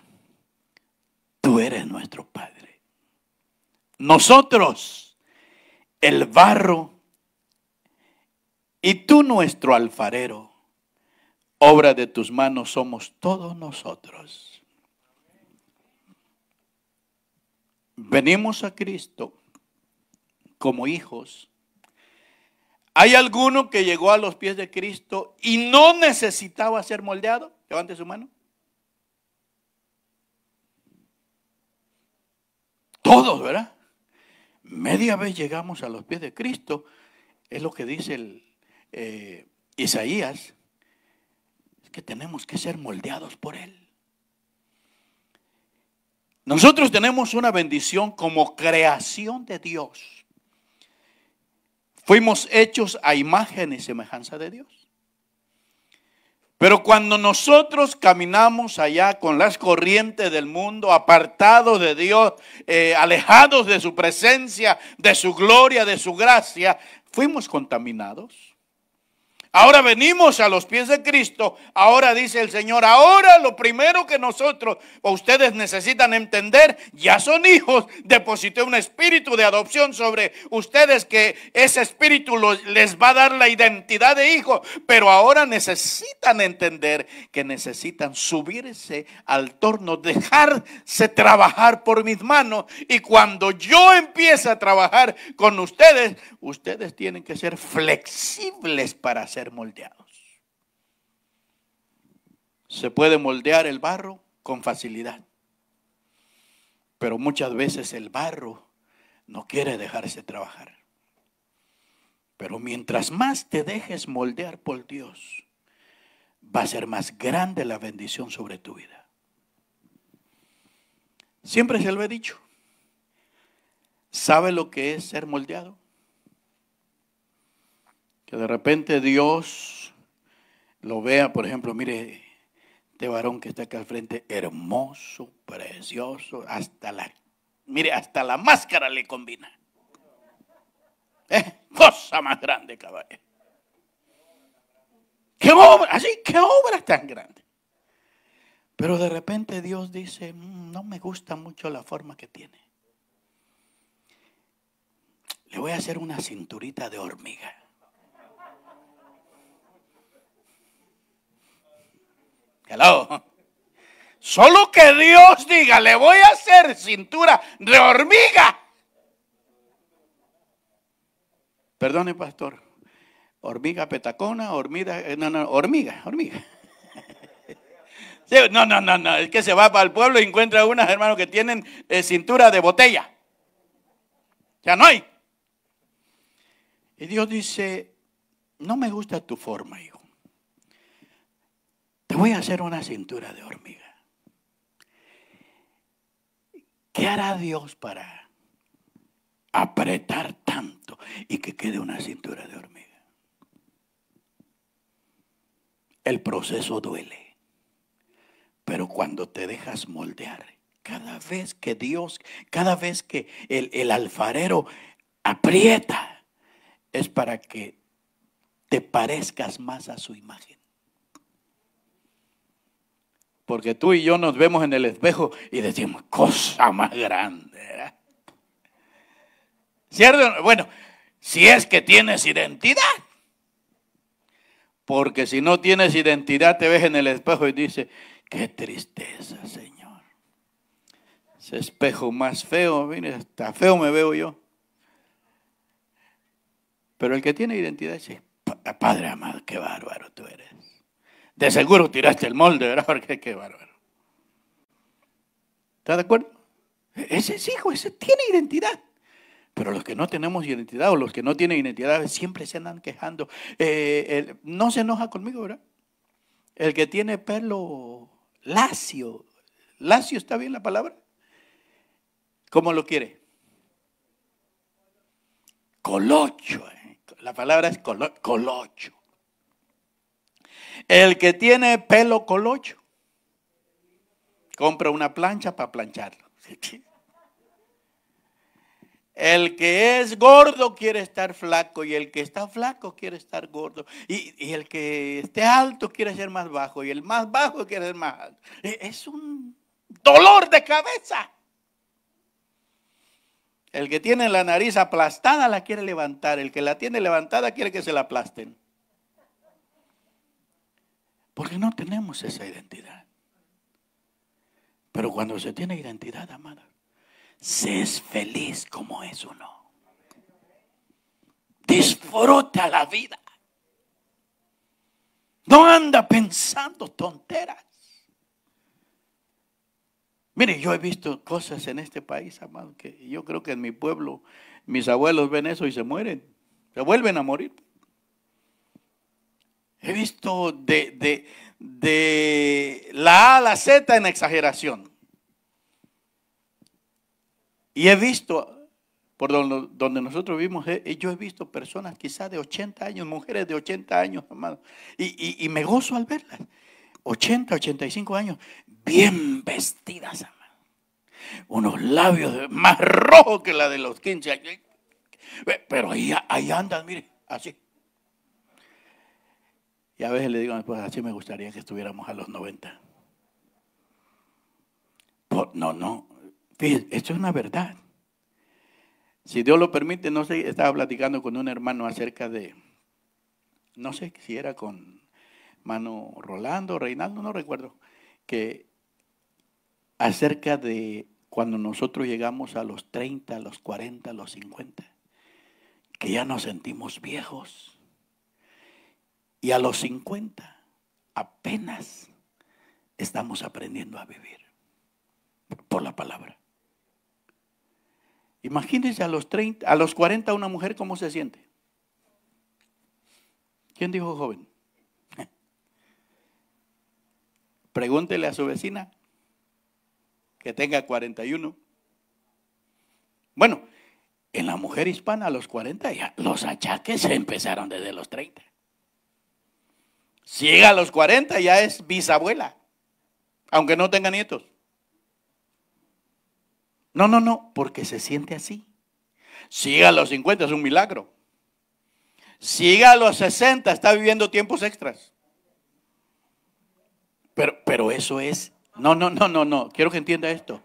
tú eres nuestro Padre. Nosotros, el barro, y tú nuestro alfarero, obra de tus manos somos todos nosotros. venimos a Cristo como hijos, ¿hay alguno que llegó a los pies de Cristo y no necesitaba ser moldeado? Levante su mano. Todos, ¿verdad? Media vez llegamos a los pies de Cristo, es lo que dice eh, Isaías, es que tenemos que ser moldeados por Él. Nosotros tenemos una bendición como creación de Dios. Fuimos hechos a imagen y semejanza de Dios. Pero cuando nosotros caminamos allá con las corrientes del mundo, apartados de Dios, eh, alejados de su presencia, de su gloria, de su gracia, fuimos contaminados. Ahora venimos a los pies de Cristo. Ahora dice el Señor, ahora lo primero que nosotros o ustedes necesitan entender, ya son hijos, deposité un espíritu de adopción sobre ustedes que ese espíritu les va a dar la identidad de hijo, pero ahora necesitan entender que necesitan subirse al torno, dejarse trabajar por mis manos y cuando yo empiece a trabajar con ustedes, ustedes tienen que ser flexibles para hacer moldeados. Se puede moldear el barro con facilidad, pero muchas veces el barro no quiere dejarse trabajar. Pero mientras más te dejes moldear por Dios, va a ser más grande la bendición sobre tu vida. Siempre se lo he dicho. ¿Sabe lo que es ser moldeado? Que de repente Dios lo vea, por ejemplo, mire, este varón que está acá al frente, hermoso, precioso, hasta la, mire, hasta la máscara le combina. ¿Eh? Cosa más grande, caballero ¿Qué obra? Así, ¿qué obra tan grande? Pero de repente Dios dice, mm, no me gusta mucho la forma que tiene. Le voy a hacer una cinturita de hormiga. Solo que Dios diga, le voy a hacer cintura de hormiga. Perdone, pastor. Hormiga petacona, hormiga, eh, no, no, hormiga, hormiga. No, no, no, no, es que se va para el pueblo y encuentra unas, hermanos, que tienen eh, cintura de botella. Ya no hay. Y Dios dice, no me gusta tu forma, te voy a hacer una cintura de hormiga. ¿Qué hará Dios para apretar tanto y que quede una cintura de hormiga? El proceso duele, pero cuando te dejas moldear, cada vez que Dios, cada vez que el, alfarero aprieta, es para que te parezcas más a su imagen. Porque tú y yo nos vemos en el espejo y decimos, cosa más grande. ¿Cierto? Bueno, si es que tienes identidad. Porque si no tienes identidad, te ves en el espejo y dices, qué tristeza, Señor. Ese espejo más feo, mire, hasta feo me veo yo. Pero el que tiene identidad dice, Padre amado, qué bárbaro tú eres. De seguro tiraste el molde, ¿verdad? Porque qué bárbaro. ¿Estás de acuerdo? E-, ese es hijo, ese tiene identidad. Pero los que no tenemos identidad o los que no tienen identidad siempre se andan quejando. Eh, no se enoja conmigo, ¿verdad? El que tiene pelo lacio. ¿Lacio está bien la palabra? ¿Cómo lo quiere? Colocho. Eh. La palabra es colocho. El que tiene pelo colocho, compra una plancha para plancharlo. El que es gordo quiere estar flaco y el que está flaco quiere estar gordo. Y, el que esté alto quiere ser más bajo y el más bajo quiere ser más alto. E, es un dolor de cabeza. El que tiene la nariz aplastada la quiere levantar. El que la tiene levantada quiere que se la aplasten. Porque no tenemos esa identidad. Pero cuando se tiene identidad, amada, se es feliz como es uno. Disfruta la vida. No anda pensando tonteras. Mire, yo he visto cosas en este país, amado, que yo creo que en mi pueblo mis abuelos ven eso y se mueren. Se vuelven a morir. He visto de, la A a la Z en exageración. Y he visto, por donde, nosotros vimos, yo he visto personas quizás de 80 años, mujeres de 80 años, amados, y, me gozo al verlas. 80, 85 años, bien vestidas, amados. Unos labios más rojos que la de los 15 años. Pero ahí, ahí andan, mire, así. Y a veces le digo a así me gustaría que estuviéramos a los 90. no, no. Fíjense, esto es una verdad. Si Dios lo permite, no sé, estaba platicando con un hermano acerca de, no sé si era con mano Rolando, Reinaldo, no recuerdo, que acerca de cuando nosotros llegamos a los 30, a los 40, a los 50, que ya nos sentimos viejos. Y a los 50 apenas estamos aprendiendo a vivir por la palabra. Imagínense a los 30, a los 40 una mujer cómo se siente. ¿Quién dijo joven? Pregúntele a su vecina que tenga 41. Bueno, en la mujer hispana a los 40 ya los achaques se empezaron desde los 30. Siga a los 40 ya es bisabuela, aunque no tenga nietos. No, no, no, porque se siente así. Siga a los 50 es un milagro. Siga a los 60 está viviendo tiempos extras. Pero, pero eso es... No, no, no, no, no. Quiero que entienda esto.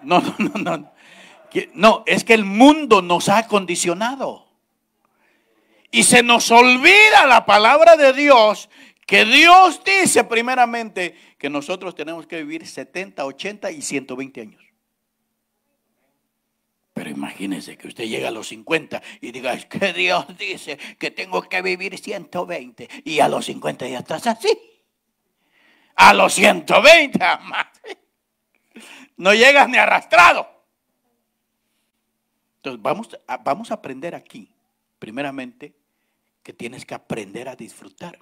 No, no, no, no. No, es que el mundo nos ha condicionado. Y se nos olvida la palabra de Dios, que Dios dice primeramente que nosotros tenemos que vivir 70, 80 y 120 años. Pero imagínese que usted llega a los 50 y diga, es que Dios dice que tengo que vivir 120 y a los 50 ya estás así. A los 120, madre, no llegas ni arrastrado. Entonces vamos, vamos a aprender aquí, primeramente, tienes que aprender a disfrutar,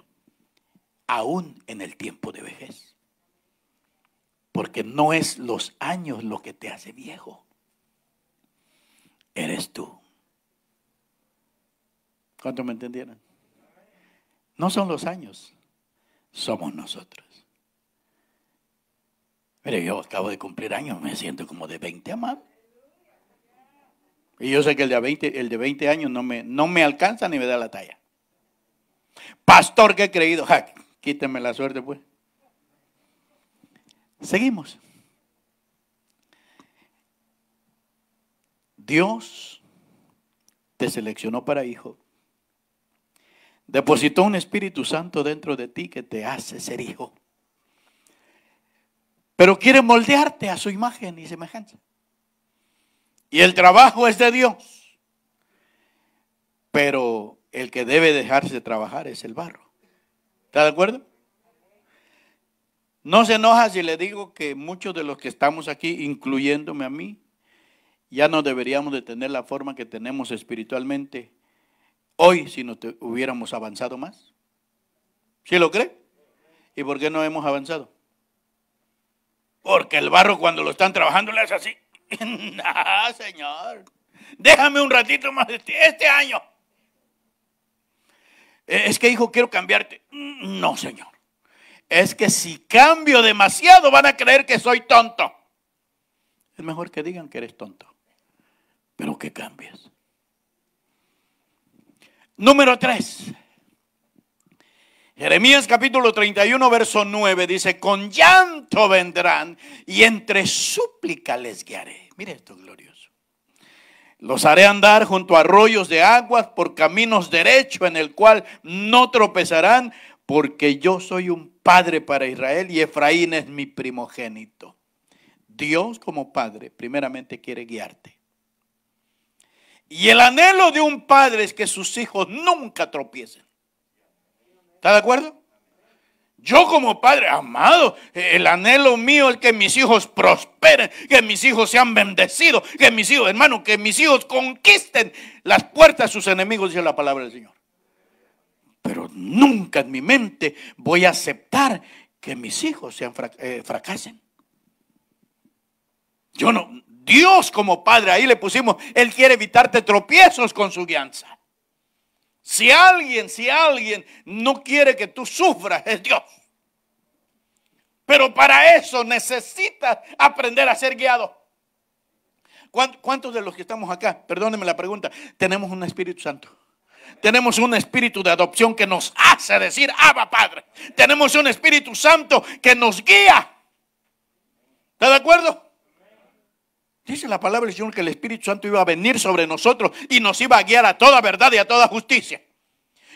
aún en el tiempo de vejez. Porque no es los años lo que te hace viejo, eres tú. ¿Cuánto me entendieron? No son los años, somos nosotros. Mire, yo acabo de cumplir años, me siento como de 20 a más. Y yo sé que el de 20, el de 20 años no me, no me alcanza ni me da la talla. Pastor que he creído, ja, quíteme la suerte pues. Seguimos. Dios te seleccionó para hijo. Depositó un Espíritu Santo dentro de ti que te hace ser hijo. Pero quiere moldearte a su imagen y semejanza. Y el trabajo es de Dios. Pero el que debe dejarse trabajar es el barro. ¿Está de acuerdo? No se enoja si le digo que muchos de los que estamos aquí, incluyéndome a mí, ya no deberíamos de tener la forma que tenemos espiritualmente hoy si no hubiéramos avanzado más. ¿Sí lo cree? ¿Y por qué no hemos avanzado? Porque el barro cuando lo están trabajando le hace así. no, ah, señor. Déjame un ratito más este año. Eh, es que hijo, quiero cambiarte. Mm, no, Señor. Es que si cambio demasiado van a creer que soy tonto. Es mejor que digan que eres tonto, pero que cambies. Número 3. Jeremías capítulo 31, verso 9 dice, con llanto vendrán y entre súplica les guiaré. Mire esto glorioso. Los haré andar junto a arroyos de aguas por caminos derechos en el cual no tropezarán, porque yo soy un padre para Israel y Efraín es mi primogénito. Dios como padre primeramente quiere guiarte. Y el anhelo de un padre es que sus hijos nunca tropiecen. ¿Está de acuerdo? Yo como padre, amado, el anhelo mío es que mis hijos prosperen, que mis hijos sean bendecidos, que mis hijos, hermano, que mis hijos conquisten las puertas de sus enemigos, dice la palabra del Señor. Pero nunca en mi mente voy a aceptar que mis hijos sean eh, fracasen. Yo no, Dios como padre, ahí le pusimos, Él quiere evitarte tropiezos con su guianza. Si alguien, si alguien no quiere que tú sufras, es Dios. Pero para eso necesitas aprender a ser guiado. ¿Cuántos de los que estamos acá, perdónenme la pregunta, tenemos un Espíritu Santo? Tenemos un espíritu de adopción que nos hace decir, Abba Padre. Tenemos un Espíritu Santo que nos guía. ¿Está de acuerdo? Dice la palabra del Señor que el Espíritu Santo iba a venir sobre nosotros y nos iba a guiar a toda verdad y a toda justicia.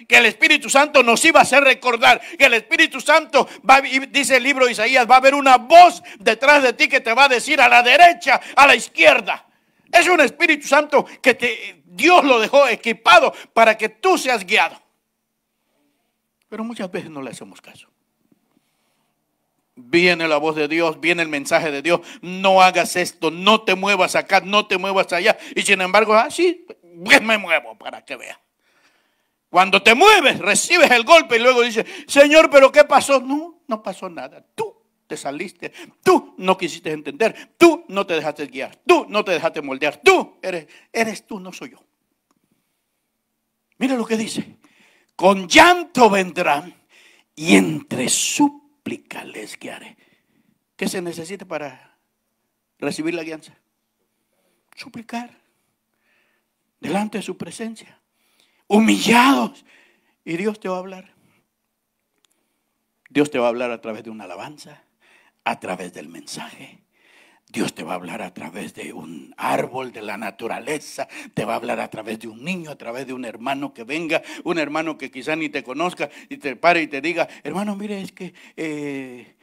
Que el Espíritu Santo nos iba a hacer recordar. Que el Espíritu Santo, dice el libro de Isaías, va a haber una voz detrás de ti que te va a decir a la derecha, a la izquierda. Es un Espíritu Santo que Dios lo dejó equipado para que tú seas guiado. Pero muchas veces no le hacemos caso. Viene la voz de Dios, viene el mensaje de Dios. No hagas esto, no te muevas acá, no te muevas allá. Y sin embargo, así ah, pues me muevo para que vea. Cuando te mueves, recibes el golpe y luego dices, Señor, pero ¿qué pasó? No, no pasó nada. Tú te saliste, tú no quisiste entender, tú no te dejaste guiar, tú no te dejaste moldear, tú eres, eres tú, no soy yo. Mira lo que dice, con llanto vendrán y entre su explícales qué haré. ¿Qué se necesita para recibir la guianza? Suplicar delante de su presencia, humillados. Y Dios te va a hablar. Dios te va a hablar a través de una alabanza, a través del mensaje, Dios te va a hablar a través de un árbol, de la naturaleza, te va a hablar a través de un niño, a través de un hermano que venga, un hermano que quizá ni te conozca y te pare y te diga, hermano, mire, es que eh,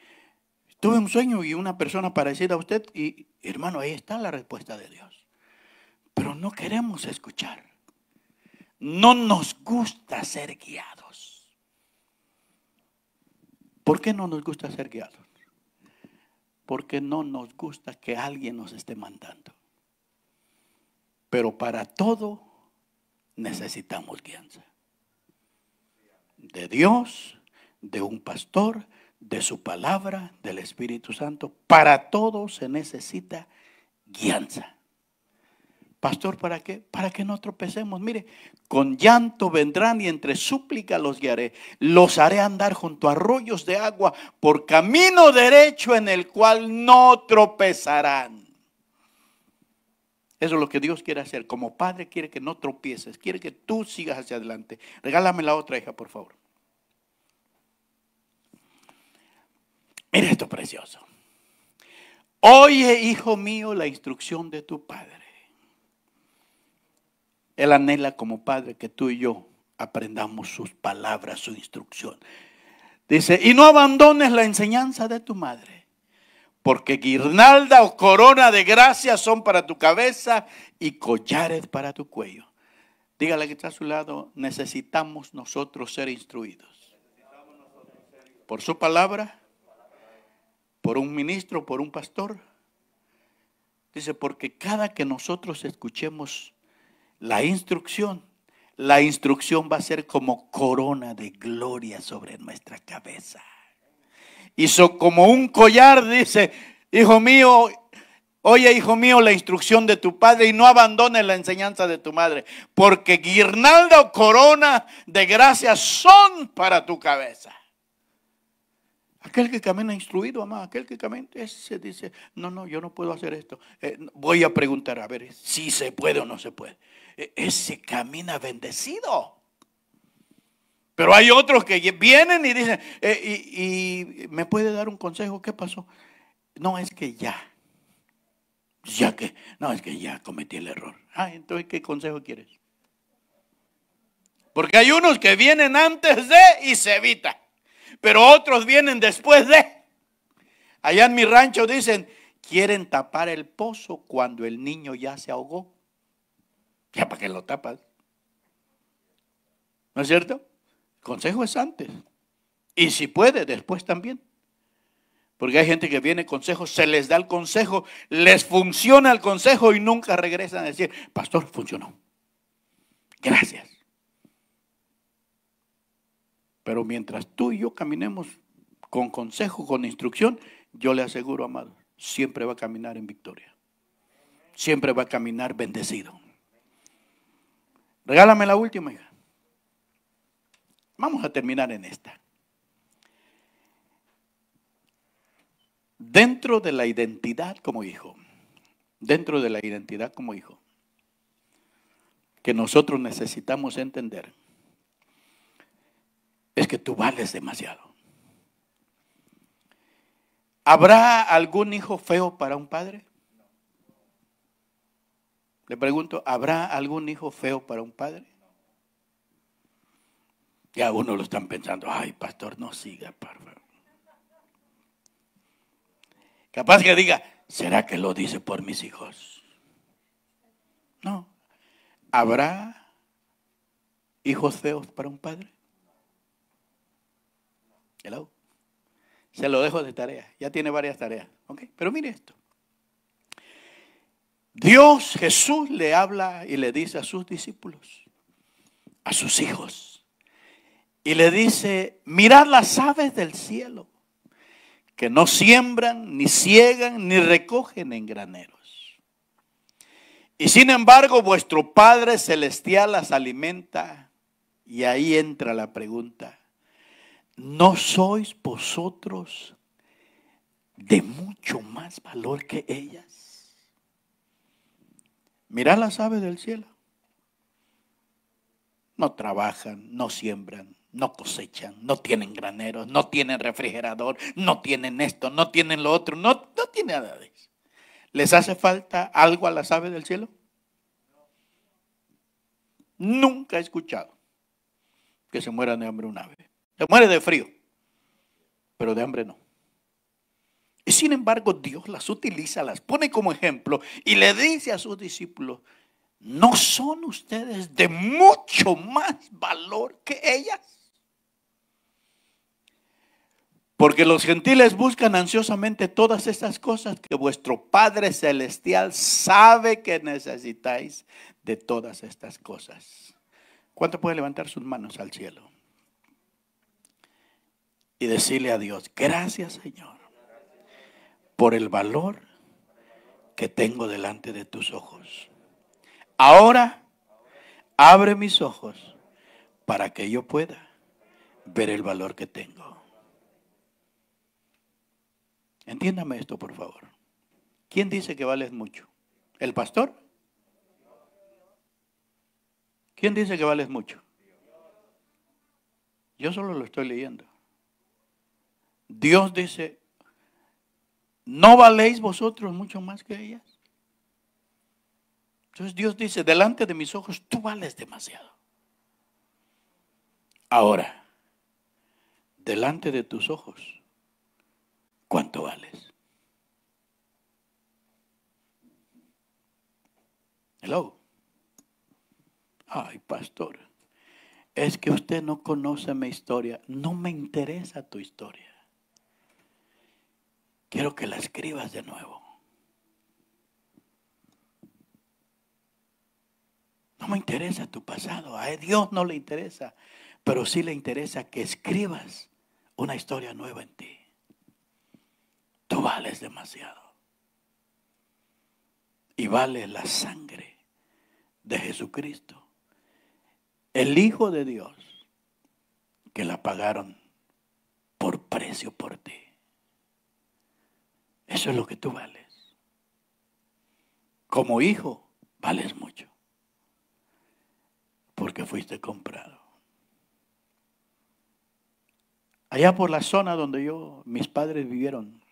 tuve un sueño y una persona parecida a usted y hermano, ahí está la respuesta de Dios. Pero no queremos escuchar. No nos gusta ser guiados. ¿Por qué no nos gusta ser guiados? porque no nos gusta que alguien nos esté mandando. Pero para todo necesitamos guianza. De Dios, de un pastor, de su palabra, del Espíritu Santo. Para todo se necesita guianza. Pastor, ¿para qué? Para que no tropecemos. Mire, con llanto vendrán y entre súplica los guiaré. Los haré andar junto a arroyos de agua por camino derecho en el cual no tropezarán. Eso es lo que Dios quiere hacer. Como padre quiere que no tropieces, quiere que tú sigas hacia adelante. Regálame la otra hija, por favor. Mira esto precioso. Oye, hijo mío, la instrucción de tu padre él anhela como Padre que tú y yo aprendamos sus palabras, su instrucción. Dice, y no abandones la enseñanza de tu madre, porque guirnalda o corona de gracia son para tu cabeza y collares para tu cuello. Dígale que está a su lado, necesitamos nosotros ser instruidos. Por su palabra, por un ministro, por un pastor. Dice, porque cada que nosotros escuchemos la instrucción, la instrucción va a ser como corona de gloria sobre nuestra cabeza. Hizo como un collar, dice, hijo mío, oye hijo mío la instrucción de tu padre y no abandones la enseñanza de tu madre, porque guirnalda o corona de gracias son para tu cabeza. Aquel que camina instruido, amado, aquel que camina, ese dice, no, no, yo no puedo hacer esto. Eh, voy a preguntar, a ver, si se puede o no se puede. E, ese camina bendecido. Pero hay otros que vienen y dicen, eh, y, me puede dar un consejo, ¿qué pasó? No, es que ya. Ya que, no, es que ya cometí el error. Ah, entonces, ¿qué consejo quieres? Porque hay unos que vienen antes de y se evita. Pero otros vienen después de. Allá en mi rancho dicen, quieren tapar el pozo cuando el niño ya se ahogó. Ya para que lo tapas. ¿No es cierto? consejo es antes. Y si puede, después también. Porque hay gente que viene consejo, se les da el consejo, les funciona el consejo y nunca regresan a decir, pastor, funcionó. Gracias. Pero mientras tú y yo caminemos con consejo, con instrucción, yo le aseguro, amado, siempre va a caminar en victoria. Siempre va a caminar bendecido. Regálame la última. Hija. Vamos a terminar en esta. Dentro de la identidad como hijo, dentro de la identidad como hijo, que nosotros necesitamos entender, es que tú vales demasiado. ¿Habrá algún hijo feo para un padre? Le pregunto, ¿habrá algún hijo feo para un padre? Ya algunos lo están pensando, ay, pastor, no siga, por favor. Capaz que diga, ¿será que lo dice por mis hijos? No. ¿Habrá hijos feos para un padre? Hello. Se lo dejo de tarea. Ya tiene varias tareas. Pero mire esto. Dios Jesús le habla y le dice a sus discípulos, a sus hijos, y le dice, mirad las aves del cielo, que no siembran, ni ciegan, ni recogen en graneros. Y sin embargo, vuestro Padre Celestial las alimenta. Y ahí entra la pregunta, ¿no sois vosotros de mucho más valor que ellas? Mirá las aves del cielo. No trabajan, no siembran, no cosechan, no tienen graneros, no tienen refrigerador, no tienen esto, no tienen lo otro, no, no tienen nada de eso. ¿Les hace falta algo a las aves del cielo? Nunca he escuchado que se muera de hambre una ave. Se muere de frío, pero de hambre no. Y sin embargo, Dios las utiliza, las pone como ejemplo y le dice a sus discípulos, ¿no son ustedes de mucho más valor que ellas? Porque los gentiles buscan ansiosamente todas estas cosas que vuestro Padre Celestial sabe que necesitáis de todas estas cosas. ¿Cuánto puede levantar sus manos al cielo? Y decirle a Dios, gracias Señor por el valor que tengo delante de tus ojos. Ahora abre mis ojos para que yo pueda ver el valor que tengo. Entiéndame esto, por favor. ¿Quién dice que vales mucho? ¿El pastor? ¿Quién dice que vales mucho? Yo solo lo estoy leyendo. Dios dice, ¿No valéis vosotros mucho más que ellas? Entonces Dios dice, delante de mis ojos tú vales demasiado. Ahora, delante de tus ojos, ¿cuánto vales? Hello. Ay, pastor, es que usted no conoce mi historia. No me interesa tu historia. Quiero que la escribas de nuevo. No me interesa tu pasado, a Dios no le interesa, pero sí le interesa que escribas una historia nueva en ti. Tú vales demasiado. Y vale la sangre de Jesucristo, el Hijo de Dios, que la pagaron por precio por ti. Eso es lo que tú vales. Como hijo, vales mucho. Porque fuiste comprado. Allá por la zona donde yo, mis padres vivieron,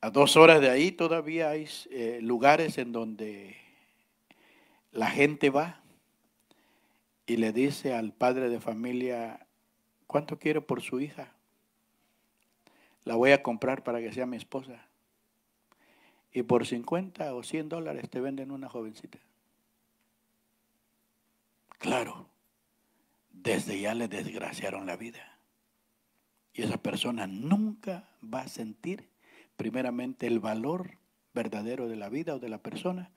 a dos horas de ahí todavía hay eh, lugares en donde la gente va y le dice al padre de familia, ¿cuánto quiero por su hija? La voy a comprar para que sea mi esposa. Y por 50 o 100 dólares te venden una jovencita. Claro, desde ya le desgraciaron la vida. Y esa persona nunca va a sentir primeramente el valor verdadero de la vida o de la persona,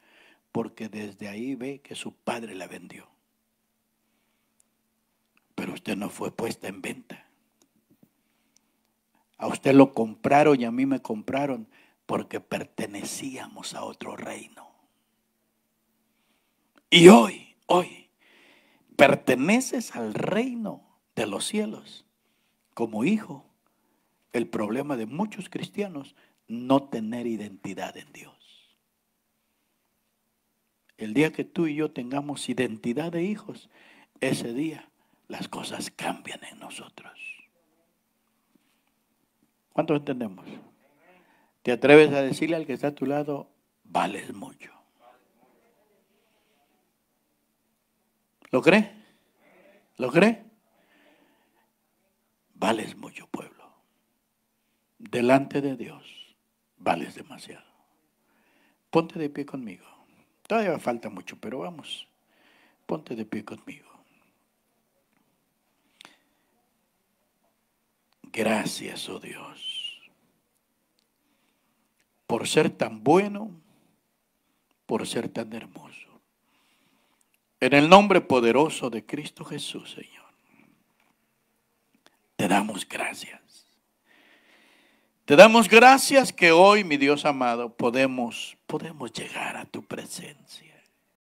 porque desde ahí ve que su padre la vendió. Pero usted no fue puesta en venta. A usted lo compraron y a mí me compraron porque pertenecíamos a otro reino. Y hoy, hoy, perteneces al reino de los cielos. Como hijo, el problema de muchos cristianos, no tener identidad en Dios. El día que tú y yo tengamos identidad de hijos, ese día las cosas cambian en nosotros. ¿Cuántos entendemos? ¿Te atreves a decirle al que está a tu lado, vales mucho? ¿Lo cree? ¿Lo cree? Vales mucho, pueblo. Delante de Dios, vales demasiado. Ponte de pie conmigo. Todavía falta mucho, pero vamos. Ponte de pie conmigo. Gracias, oh Dios, por ser tan bueno, por ser tan hermoso. En el nombre poderoso de Cristo Jesús, Señor, te damos gracias. Te damos gracias que hoy, mi Dios amado, podemos, podemos llegar a tu presencia.